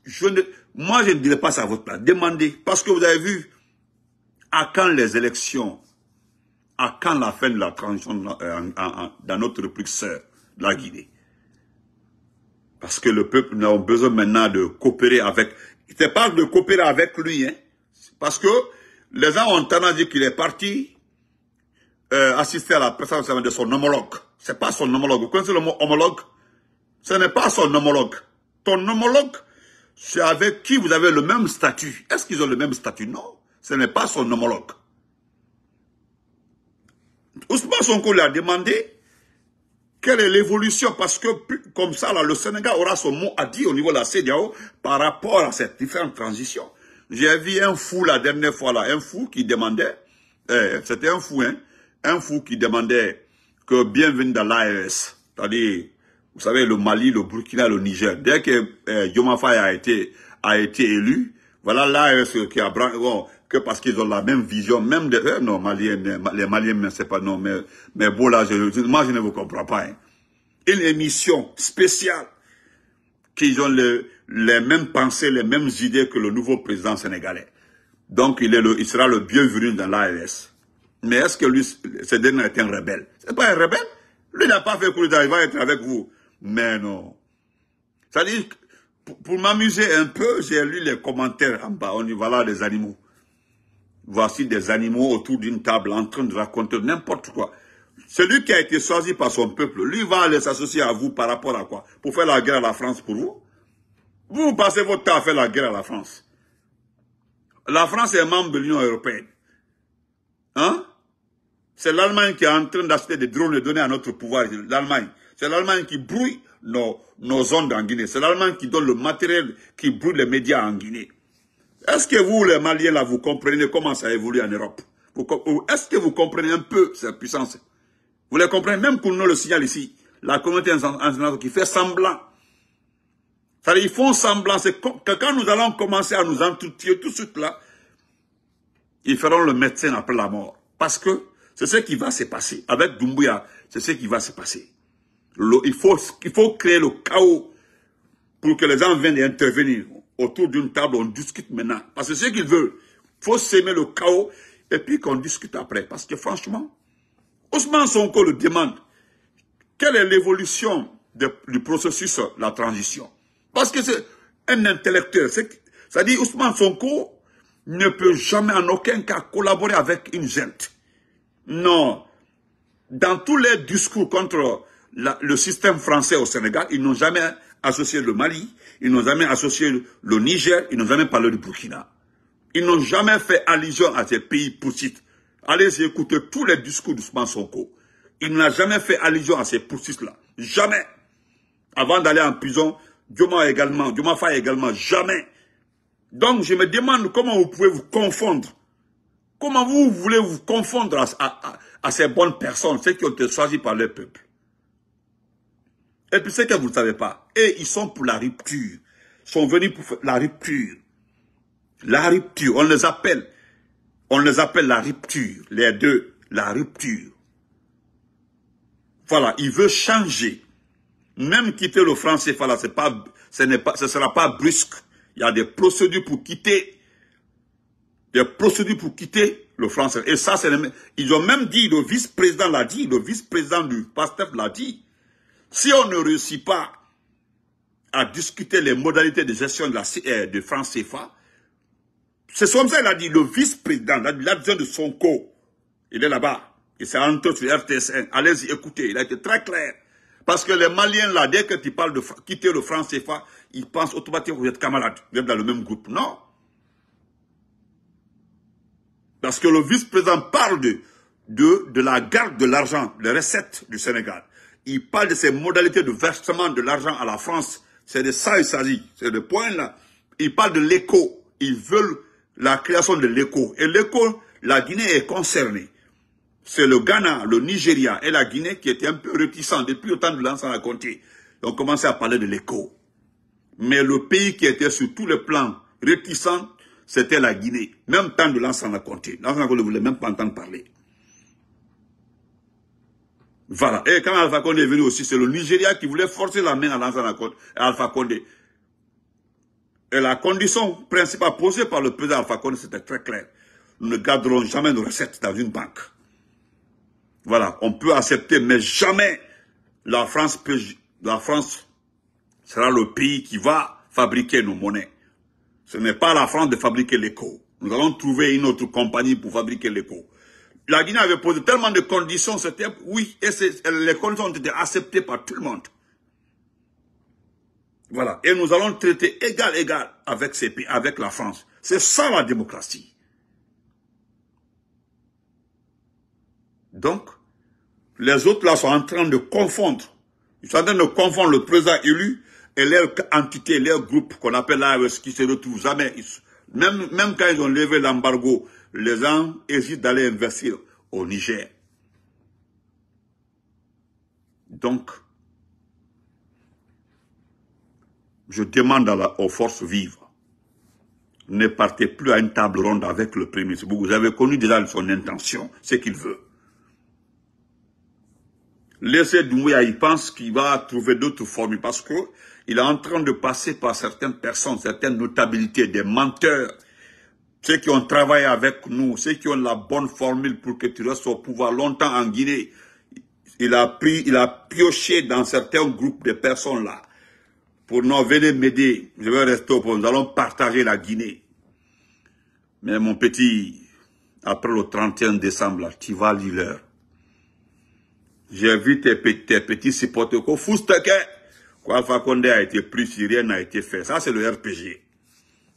[SPEAKER 1] Je ne, moi, je ne dirai pas ça à votre place. Demandez. Parce que vous avez vu, à quand les élections À quand la fin de la transition euh, dans notre république sœur, la Guinée parce que le peuple, n'a besoin maintenant de coopérer avec. Il te parle de coopérer avec lui, hein. Parce que les gens ont tendance à dire qu'il est parti euh, assister à la présence de son homologue. C'est pas son homologue. Vous connaissez le mot homologue Ce n'est pas son homologue. Ton homologue, c'est avec qui vous avez le même statut. Est-ce qu'ils ont le même statut Non. Ce n'est pas son homologue. Ousmane Sonko lui a demandé quelle est l'évolution Parce que comme ça, là, le Sénégal aura son mot à dire au niveau de la CDAO par rapport à cette différente transition J'ai vu un fou la dernière fois, là, un fou qui demandait, eh, c'était un fou, hein, un fou qui demandait que bienvenue dans l'AES, c'est-à-dire, vous savez, le Mali, le Burkina, le Niger, dès que eh, a été, a été élu, voilà l'AES qui a... Bon, que parce qu'ils ont la même vision, même de eh, non, les Maliens, mais c'est pas, non, mais, mais bon, là, moi, je ne vous comprends pas, hein. Une émission spéciale, qu'ils ont les mêmes pensées, les mêmes idées que le nouveau président sénégalais. Donc, il est il sera le bienvenu dans l'ARS. E mais est-ce que lui, ce dernier est un rebelle? C'est pas un rebelle? Lui n'a pas fait pour il va être avec vous. Mais non. Ça à pour, m'amuser un peu, j'ai lu les commentaires en bas, on y va là, des animaux voici des animaux autour d'une table en train de raconter n'importe quoi. Celui qui a été choisi par son peuple, lui va aller s'associer à vous par rapport à quoi Pour faire la guerre à la France pour vous Vous passez votre temps à faire la guerre à la France. La France est membre de l'Union européenne. Hein C'est l'Allemagne qui est en train d'acheter des drones et donner à notre pouvoir. L'Allemagne. C'est l'Allemagne qui brouille nos, nos ondes en Guinée. C'est l'Allemagne qui donne le matériel qui brouille les médias en Guinée. Est-ce que vous, les Maliens, là, vous comprenez comment ça évolue en Europe Est-ce que vous comprenez un peu cette puissance Vous les comprenez Même pour nous le signal ici, la communauté internationale qui fait semblant. ils font semblant. C'est que quand nous allons commencer à nous entoutir tout de suite là, ils feront le médecin après la mort. Parce que c'est ce qui va se passer. Avec Doumbouya, c'est ce qui va se passer. il, faut, il faut créer le chaos pour que les gens viennent intervenir autour d'une table, on discute maintenant. Parce que ce qu'il veut. il faut s'aimer le chaos et puis qu'on discute après. Parce que franchement, Ousmane Sonko le demande, quelle est l'évolution du processus, la transition Parce que c'est un intellectuel. C'est-à-dire Ousmane Sonko ne peut jamais en aucun cas collaborer avec une gente. Non. Dans tous les discours contre le système français au Sénégal, ils n'ont jamais associé le Mali, ils n'ont jamais associé le Niger, ils n'ont jamais parlé du Burkina. Ils n'ont jamais fait allusion à ces pays poursuites. Allez écouter tous les discours de Sonko. Il n'a jamais fait allusion à ces poursuites-là. Jamais. Avant d'aller en prison, Dioma également, Dioma Faye également, jamais. Donc je me demande comment vous pouvez vous confondre. Comment vous voulez vous confondre à, ces bonnes personnes, ceux qui ont été choisis par le peuple. Et puis c'est que vous ne savez pas, et ils sont pour la rupture. Ils sont venus pour la rupture. La rupture, on les appelle. On les appelle la rupture, les deux, la rupture. Voilà, il veut changer. Même quitter le français, Voilà. C'est pas, ce ne pas, sera pas brusque. Il y a des procédures pour quitter, des procédures pour quitter le français. Et ça, c'est ils ont même dit, le vice-président l'a dit, le vice-président du pasteur l'a dit. Si on ne réussit pas à discuter les modalités de gestion de, la, CR euh, de France CFA, c'est ça il a dit, le vice-président, besoin de son co, il est là-bas. il s'est entré sur RTS1, Allez-y, écoutez, il a été très clair. Parce que les Maliens, là, dès que tu parles de quitter le France CFA, ils pensent automatiquement que vous êtes camarades, vous êtes dans le même groupe. Non. Parce que le vice-président parle de, de, de la garde de l'argent, les recettes du Sénégal il parle de ces modalités de versement de l'argent à la France. C'est de ça il s'agit. C'est le point là. Il parle de l'écho. Ils veulent la création de l'écho. Et l'écho, la Guinée est concernée. C'est le Ghana, le Nigeria et la Guinée qui étaient un peu réticents depuis le temps de l'ancien Conté. Ils ont commencé à parler de l'écho. Mais le pays qui était sur tous les plans réticent, c'était la Guinée. Même temps de l'ancien Raconté. L'ancien ne voulait même pas entendre parler. Voilà. Et quand Alpha Condé est venu aussi, c'est le Nigeria qui voulait forcer la main à lancer Alpha Condé. Et la condition principale posée par le président Alpha Condé, c'était très clair. Nous ne garderons jamais nos recettes dans une banque. Voilà. On peut accepter, mais jamais la France peut, la France sera le pays qui va fabriquer nos monnaies. Ce n'est pas la France de fabriquer l'écho. Nous allons trouver une autre compagnie pour fabriquer l'écho la Guinée avait posé tellement de conditions, c'était oui, et les conditions ont été acceptées par tout le monde. Voilà. Et nous allons traiter égal égal avec ces pays, avec la France. C'est ça la démocratie. Donc, les autres là sont en train de confondre. Ils sont en train de confondre le président élu et leur entité, leur groupe qu'on appelle là, qui se retrouve jamais. même quand ils ont levé l'embargo, les gens hésitent d'aller investir au Niger. Donc, je demande à la, aux forces vives, ne partez plus à une table ronde avec le Premier ministre. Vous avez connu déjà son intention, ce qu'il veut. Laissez Doumbouya, il pense qu'il va trouver d'autres formes parce qu'il est en train de passer par certaines personnes, certaines notabilités, des menteurs, ceux qui ont travaillé avec nous, ceux qui ont la bonne formule pour que tu restes au pouvoir longtemps en Guinée, il a pris, il a pioché dans certains groupes de personnes là. Pour nous venir m'aider, je veux rester au point. nous allons partager la Guinée. Mais mon petit, après le 31 décembre, là, tu vas lire l'heure. J'ai vu tes, petits supporters, qu'au quoi, Fakonde a été pris, rien n'a été fait. Ça, c'est le RPG.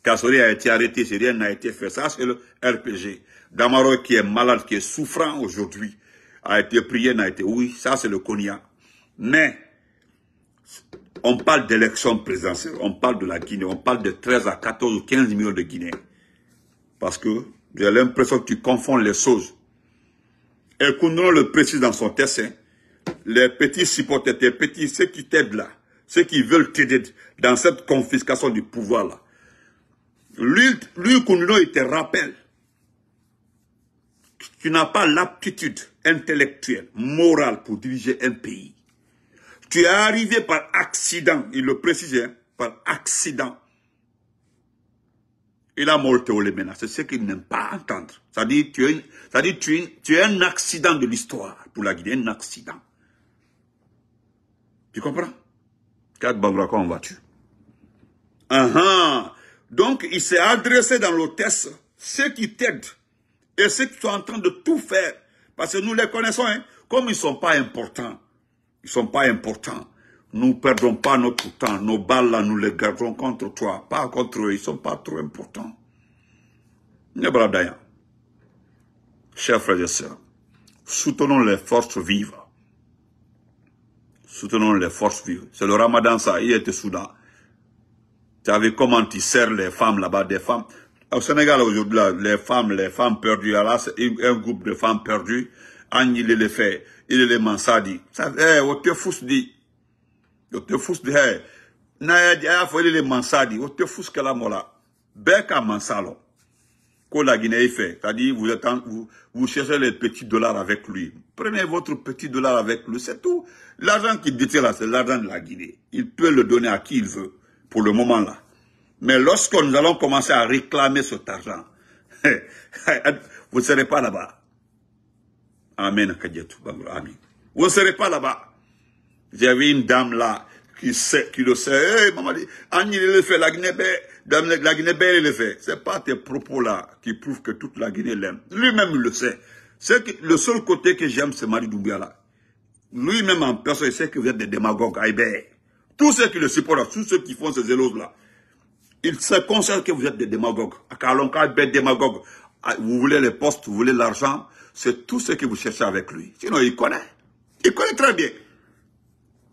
[SPEAKER 1] Kassori a été arrêté, rien n'a été fait. Ça, c'est le RPG. Damaro, qui est malade, qui est souffrant aujourd'hui, a été prié, n'a été... Oui, ça, c'est le Konya. Mais, on parle d'élection présidentielle, on parle de la Guinée, on parle de 13 à 14 ou 15 millions de Guinéens. Parce que j'ai l'impression que tu confonds les choses. Et Écoutons le précise dans son test, hein, Les petits supporters, les petits, ceux qui t'aident là, ceux qui veulent t'aider dans cette confiscation du pouvoir là, lui, lui il te rappelle tu n'as pas l'aptitude intellectuelle, morale pour diriger un pays. Tu es arrivé par accident, il le précisait, hein, par accident. Il a morté au Lémena, c'est ce qu'il n'aime pas entendre. Ça dit, tu es, tu es, un accident de l'histoire pour la Guinée, un accident. Tu comprends Quatre Bangura, en vas-tu Ah ah donc, il s'est adressé dans l'hôtesse, ceux qui t'aident et ceux qui sont en train de tout faire. Parce que nous les connaissons, hein, comme ils ne sont pas importants. Ils ne sont pas importants. Nous ne perdons pas notre temps. Nos balles, là, nous les gardons contre toi, pas contre eux. Ils ne sont pas trop importants. Nebradaya, chers frères et sœurs, soutenons les forces vives. Soutenons les forces vives. C'est le ramadan, ça. Il était soudain. Tu as comment tu sers les femmes là-bas, des femmes. Au Sénégal, aujourd'hui, les femmes, les femmes perdues, là, c'est un groupe de femmes perdues. il les fait, il les mansadi. Ça, eh, au te fous dit. On te fous dit, eh. Naya dit, mansadi. Au te fous que la mola. Beka mansalo. Que la Guinée fait. C'est-à-dire, vous, êtes vous, vous cherchez les petits dollars avec lui. Prenez votre petit dollar avec lui, c'est tout. L'argent qu'il détient là, c'est l'argent de la Guinée. Il peut le donner à qui il veut pour le moment là. Mais lorsque nous allons commencer à réclamer cet argent, vous ne serez pas là-bas. Amen, Amen. Vous ne serez pas là-bas. vu une dame là qui, sait, qui le sait. maman dit, Annie, le fait, la Guinée belle, la Guinée belle, le fait. C'est pas tes propos là qui prouvent que toute la Guinée l'aime. Lui-même, le sait. C'est le seul côté que j'aime, c'est Marie Doumbia là. Lui-même en personne, il sait que vous êtes des démagogues, ben. Tous ceux qui le supportent, tous ceux qui font ces éloges-là, ils se conscients que vous êtes des démagogues. À Kalonka, des démagogues. Ah, vous voulez les postes, vous voulez l'argent. C'est tout ce que vous cherchez avec lui. Sinon, il connaît. Il connaît très bien.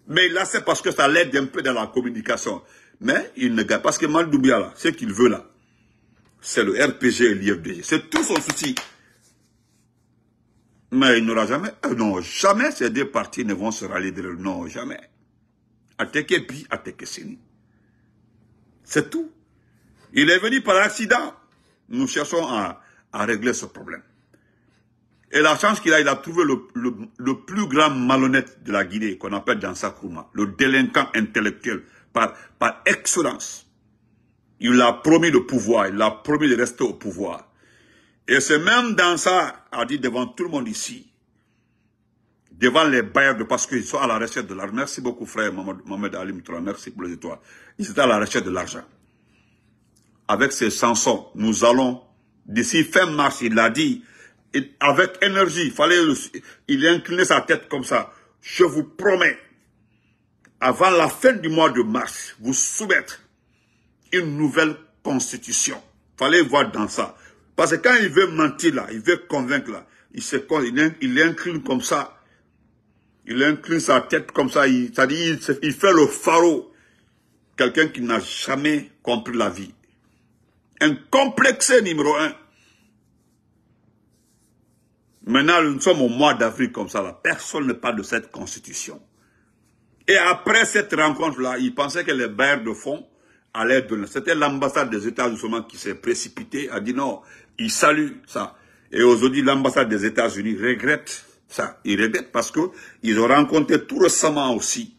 [SPEAKER 1] Mais là, c'est parce que ça l'aide un peu dans la communication. Mais il ne gagne. pas. Parce que Maldoubia, là, ce qu'il veut, là, c'est le RPG et l'IFDG. C'est tout son souci. Mais il n'aura jamais... Euh, non, jamais ces deux partis ne vont se rallier de Non, jamais bi, C'est tout. Il est venu par accident. Nous cherchons à, régler ce problème. Et la chance qu'il a, il a trouvé le, plus grand malhonnête de la Guinée, qu'on appelle Dansa Kouma, le délinquant intellectuel par, par excellence. Il a promis le pouvoir, il a promis de rester au pouvoir. Et c'est même dans ça, a dit devant tout le monde ici, devant les bailleurs parce qu'ils sont à la recherche de l'argent. Merci beaucoup, frère Mohamed Ali Mutra, Merci pour les étoiles. Ils étaient à la recherche de l'argent. Avec ces chansons, nous allons, d'ici fin mars, il l'a dit, avec énergie, fallait, il incliné sa tête comme ça. Je vous promets, avant la fin du mois de mars, vous soumettre une nouvelle constitution. Fallait voir dans ça. Parce que quand il veut mentir là, il veut convaincre là, il se, il, il incline comme ça il incline sa tête comme ça, il, à dit, il, fait le pharaon. Quelqu'un qui n'a jamais compris la vie. Un complexé numéro un. Maintenant, nous sommes au mois d'avril comme ça, Personne ne parle de cette constitution. Et après cette rencontre-là, il pensait que les bailleurs de fond allaient donner. C'était l'ambassade des États, unis qui s'est précipitée, a dit non, il salue ça. Et aujourd'hui, l'ambassade des États-Unis regrette ça, ils répètent parce que ils ont rencontré tout récemment aussi.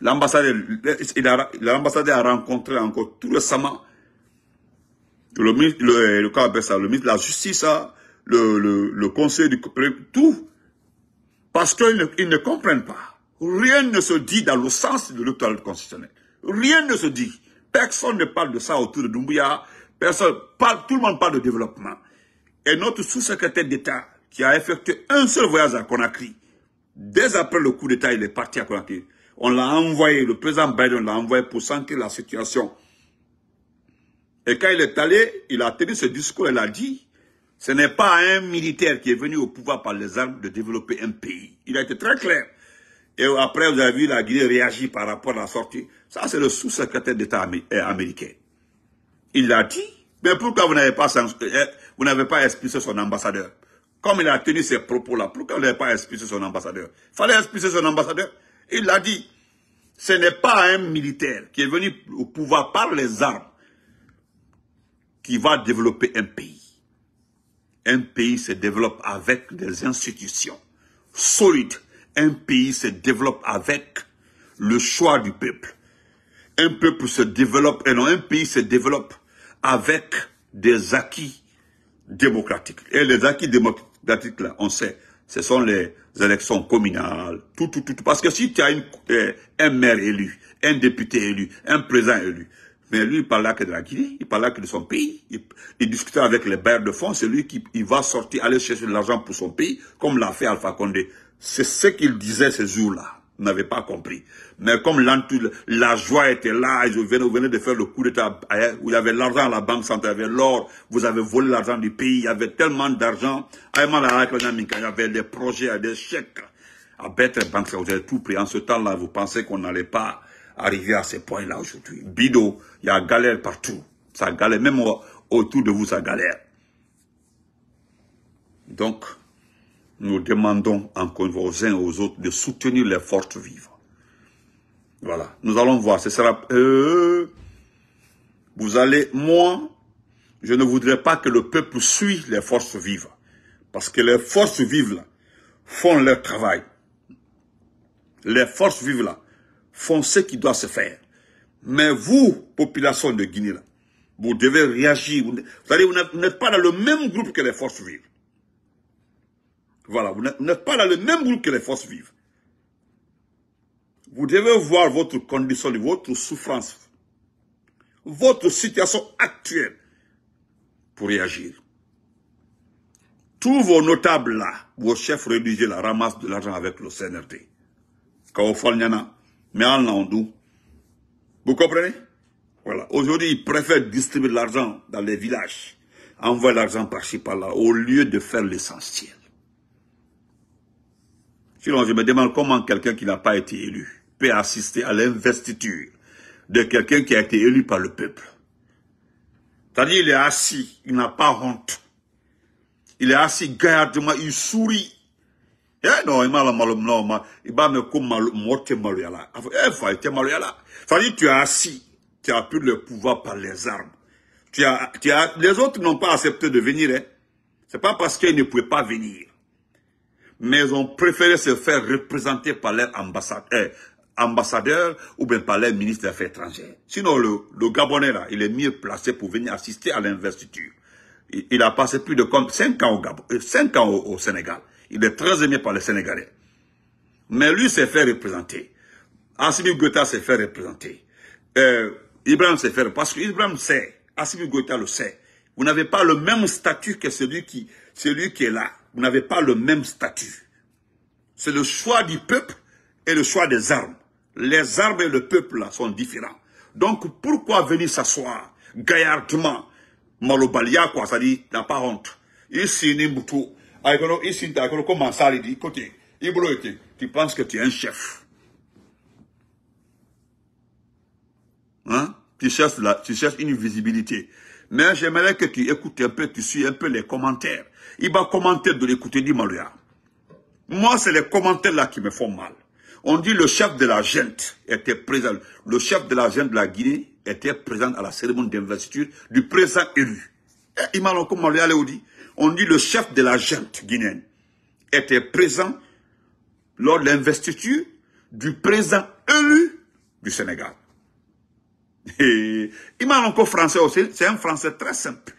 [SPEAKER 1] L'ambassadeur, l'ambassadeur a rencontré encore tout récemment le ministre, le, le, de la Justice, le, le, le conseil du... Tout. Parce qu'ils ne, ils ne comprennent pas. Rien ne se dit dans le sens de l'autorité constitutionnel. Rien ne se dit. Personne ne parle de ça autour de Dumbuya Personne parle, tout le monde parle de développement. Et notre sous-secrétaire d'État, qui a effectué un seul voyage à Conakry. Dès après le coup d'État, il est parti à Conakry. On l'a envoyé, le président Biden l'a envoyé pour sentir la situation. Et quand il est allé, il a tenu ce discours, il a dit, ce n'est pas un militaire qui est venu au pouvoir par les armes de développer un pays. Il a été très clair. Et après, vous avez vu la Guinée réagir par rapport à la sortie. Ça, c'est le sous-secrétaire d'État euh, américain. Il l'a dit. Mais pourquoi vous n'avez pas, euh, vous n'avez pas expulsé son ambassadeur comme il a tenu ces propos-là, pourquoi il n'avait pas expulsé son ambassadeur Il fallait expulser son ambassadeur. Il l'a dit. Ce n'est pas un militaire qui est venu au pouvoir par les armes qui va développer un pays. Un pays se développe avec des institutions solides. Un pays se développe avec le choix du peuple. Un peuple se développe, et eh non, un pays se développe avec des acquis démocratiques. Et les acquis démocratiques d'article là on sait, ce sont les élections communales, tout, tout, tout. Parce que si tu as une, euh, un maire élu, un député élu, un président élu, mais lui, il parle que de la Guinée, il parle que de son pays. Il, discutait avec les bailleurs de fonds, c'est lui qui il va sortir, aller chercher de l'argent pour son pays, comme l'a fait Alpha Condé. C'est ce qu'il disait ces jours-là n'avez pas compris. Mais comme la joie était là, vous venez de faire le coup d'état où il y avait l'argent à la banque centrale, il y l'or, vous avez volé l'argent du pays, il y avait tellement d'argent. Il y avait des projets, des chèques. À ah, banque, vous avez tout pris. En ce temps-là, vous pensez qu'on n'allait pas arriver à ce point-là aujourd'hui. Bido, il y a galère partout. Ça galère, même autour de vous, ça galère. Donc, nous demandons encore aux uns et aux autres de soutenir les forces vives. Voilà, nous allons voir, ce sera... Euh, vous allez, moi, je ne voudrais pas que le peuple suit les forces vives. Parce que les forces vives, font leur travail. Les forces vives, là, font ce qui doit se faire. Mais vous, population de Guinée, vous devez réagir. Vous, vous n'êtes pas dans le même groupe que les forces vives. Voilà, vous n'êtes pas dans le même groupe que les forces vives. Vous devez voir votre condition, votre souffrance, votre situation actuelle pour réagir. Tous vos notables là, vos chefs religieux là, ramasse de l'argent avec le CNRT. mais en Vous comprenez Voilà. Aujourd'hui, ils préfèrent distribuer l'argent dans les villages, envoyer l'argent par-ci par-là, au lieu de faire l'essentiel je me demande comment quelqu'un qui n'a pas été élu peut assister à l'investiture de quelqu'un qui a été élu par le peuple. C'est-à-dire, il est assis, il n'a pas honte. Il est assis gaillardement, il sourit. Eh, non, il m'a la comme eh, tu es assis, tu as pris le pouvoir par les armes. Tu as, les autres n'ont pas accepté de venir, Ce hein. C'est pas parce qu'ils ne pouvaient pas venir mais ils ont préféré se faire représenter par leur euh, ambassadeur, ou bien par leur ministre des Affaires étrangères. Sinon, le, le Gabonais, là, il est mieux placé pour venir assister à l'investiture. Il, a passé plus de 5 ans au, Gabon, euh, ans au, Sénégal. Il est très aimé par les Sénégalais. Mais lui s'est fait représenter. Assimi Goethe s'est fait représenter. Euh, Ibrahim s'est fait Parce que sait, Assimi Goethe le sait. Vous n'avez pas le même statut que celui qui, celui qui est là vous n'avez pas le même statut. C'est le choix du peuple et le choix des armes. Les armes et le peuple là, sont différents. Donc pourquoi venir s'asseoir gaillardement Malobalia quoi, ça dit, n'a pas honte. Ici, Nimbutu, ici, d'accord, comment ça, il dit, côté, tu penses que tu es un chef. Hein? Tu cherches là, tu cherches une visibilité. Mais j'aimerais que tu écoutes un peu, tu suis un peu les commentaires il va commenter de l'écouter, dit Maloya. Moi, c'est les commentaires là qui me font mal. On dit le chef de la gente était présent. Le chef de la gente de la Guinée était présent à la cérémonie d'investiture du président élu. Et eh, Malouya dit, on dit le chef de la gente guinéenne était présent lors de l'investiture du président élu du Sénégal. Et il m'a encore français aussi, c'est un français très simple.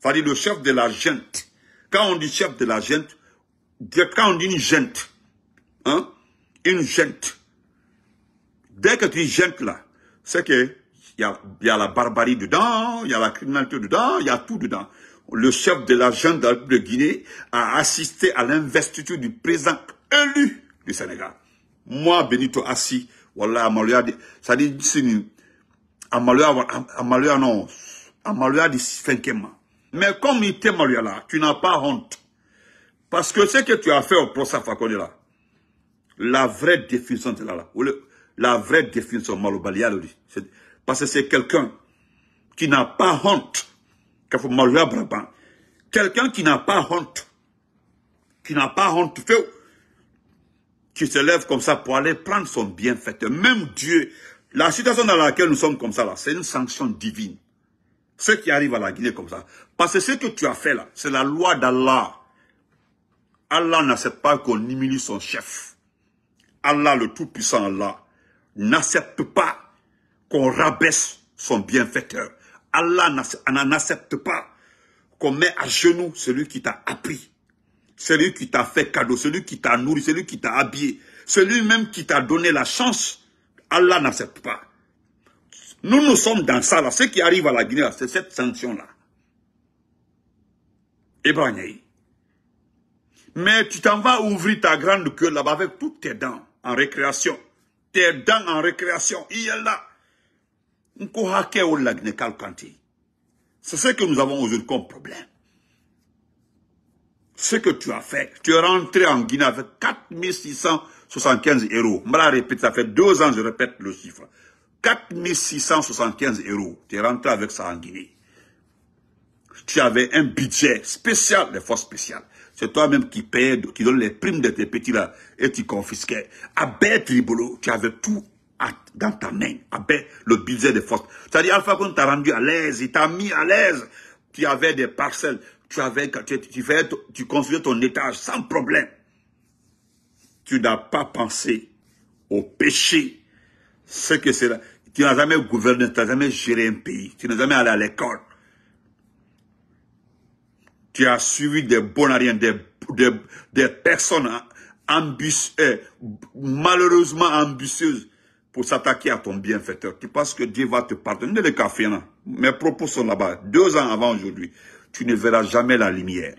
[SPEAKER 1] Fallait dit le chef de la gente quand on dit chef de la gente, quand on dit une gente, hein, une gente, dès que tu dis gente là, c'est que il y, y a, la barbarie dedans, il y a la criminalité dedans, il y a tout dedans. Le chef de la gente de Guinée a assisté à l'investiture du président élu du Sénégal. Moi, Benito Assi, voilà, Amalouya, ça dit, c'est à Amalouya, non, Amalouya dit cinquième. Mais comme il t'aime, là, tu n'as pas honte. Parce que ce que tu as fait au procès là, la vraie définition de là, là la vraie définition Malobalia le Parce que c'est quelqu'un qui n'a pas honte. Quelqu'un qui n'a pas honte. Qui n'a pas honte. Qui se lève comme ça pour aller prendre son bienfait. Même Dieu. La situation dans laquelle nous sommes comme ça c'est une sanction divine. Ceux qui arrivent à la Guinée comme ça, parce que ce que tu as fait là, c'est la loi d'Allah. Allah n'accepte pas qu'on humilie son chef. Allah, le Tout-Puissant Allah, n'accepte pas qu'on rabaisse son bienfaiteur. Allah n'accepte pas qu'on met à genoux celui qui t'a appris, celui qui t'a fait cadeau, celui qui t'a nourri, celui qui t'a habillé, celui même qui t'a donné la chance. Allah n'accepte pas. Nous, nous sommes dans ça, là. Ce qui arrive à la Guinée, c'est cette sanction-là. Mais tu t'en vas ouvrir ta grande queue là-bas avec toutes tes dents en récréation. Tes dents en récréation, il y là. C'est ce que nous avons aujourd'hui comme problème. Ce que tu as fait, tu es rentré en Guinée avec 4675 euros. Je la répète, ça fait deux ans je répète le chiffre. 4675 euros. Tu es rentré avec ça en Guinée tu avais un budget spécial, les forces spéciales. C'est toi-même qui paye, qui donne les primes de tes petits-là et tu confisquais. À Tribolo, tu avais tout dans ta main. À le budget des forces. C'est-à-dire, Alpha tu t'a rendu à l'aise, il t'a mis à l'aise. Tu avais des parcelles, tu avais, tu, tu, tu construis ton étage sans problème. Tu n'as pas pensé au péché. Ce que c'est là. Tu n'as jamais gouverné, tu n'as jamais géré un pays. Tu n'as jamais allé à l'école. Tu as suivi des bonariens, des, des, des personnes eh, malheureusement ambitieuses, pour s'attaquer à ton bienfaiteur. Tu penses que Dieu va te pardonner le café, là. Mes propos sont là-bas. Deux ans avant aujourd'hui, tu ne verras jamais la lumière.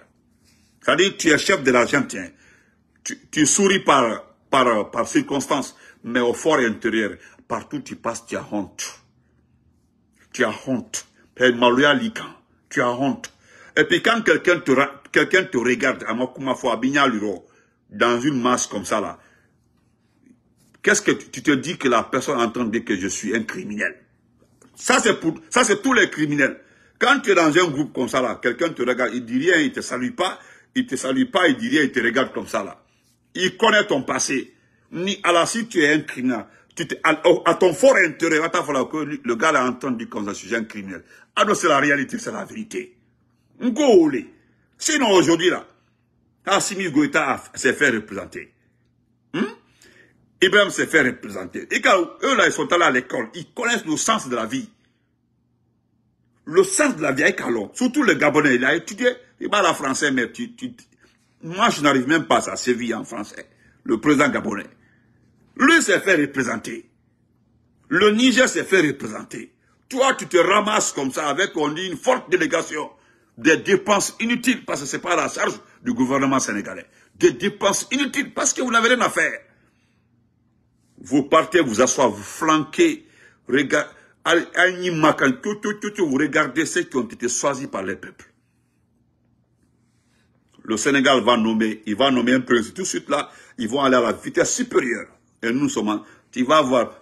[SPEAKER 1] C'est-à-dire, tu es chef de l'agent, Tu, tu souris par, par, par circonstance, mais au fort intérieur, partout tu passes, tu as honte. Tu as honte. Tu as honte. Et puis quand quelqu'un te, te, regarde, à oh, dans une masse comme ça là, qu'est-ce que tu, te dis que la personne entend dire que je suis un criminel Ça c'est pour, tous les criminels. Quand tu es dans un groupe comme ça là, quelqu'un te regarde, il dit rien, il te salue pas, il te salue pas, il dit rien, il te regarde comme ça là. Il connaît ton passé. Ni à la si tu es un criminel, à, ton fort intérêt, le gars l'a entendu comme ça, je un criminel. Ah c'est la réalité, c'est la vérité. N'Goulé. Sinon, aujourd'hui, là, Assimi Goïta s'est fait représenter. Hmm? Ibrahim s'est fait représenter. Et quand eux, là, ils sont allés à l'école, ils connaissent le sens de la vie. Le sens de la vie avec alors. Surtout le Gabonais, il a étudié, il parle français, mais tu, moi, je n'arrive même pas à vie en français. Le président Gabonais. Lui s'est fait représenter. Le Niger s'est fait représenter. Toi, tu te ramasses comme ça avec, on dit, une forte délégation des dépenses inutiles, parce que ce n'est pas la charge du gouvernement sénégalais. Des dépenses inutiles, parce que vous n'avez rien à faire. Vous partez, vous asseyez, vous flanquez, vous regardez ceux qui ont été choisis par les peuples. Le Sénégal va nommer, il va nommer un président tout de suite là, ils vont aller à la vitesse supérieure. Et nous sommes, tu vas voir,